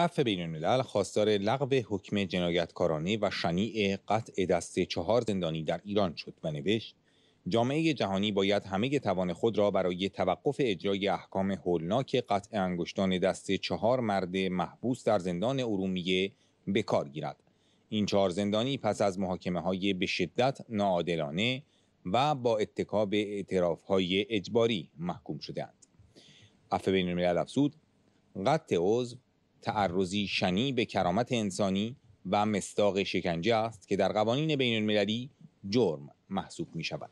عفو بینالملل خواستار لغو حکم جنایتکارانه و شنیع قطع دست چهار زندانی در ایران شد و نوشت جامعه جهانی باید همه توان خود را برای توقف اجرای احکام هولناک قطع انگشتان دست چهار مرد محبوس در زندان ارومیه به کار گیرد این چهار زندانی پس از محاکمه های به شدت ناعادلانه و با اتکا به اعتراف های اجباری محکوم شدند اف بین الملل افزود قطع عضو تعرضی شنی به کرامت انسانی و مستاق شکنجه است که در قوانین بین المللی جرم محسوب می شود.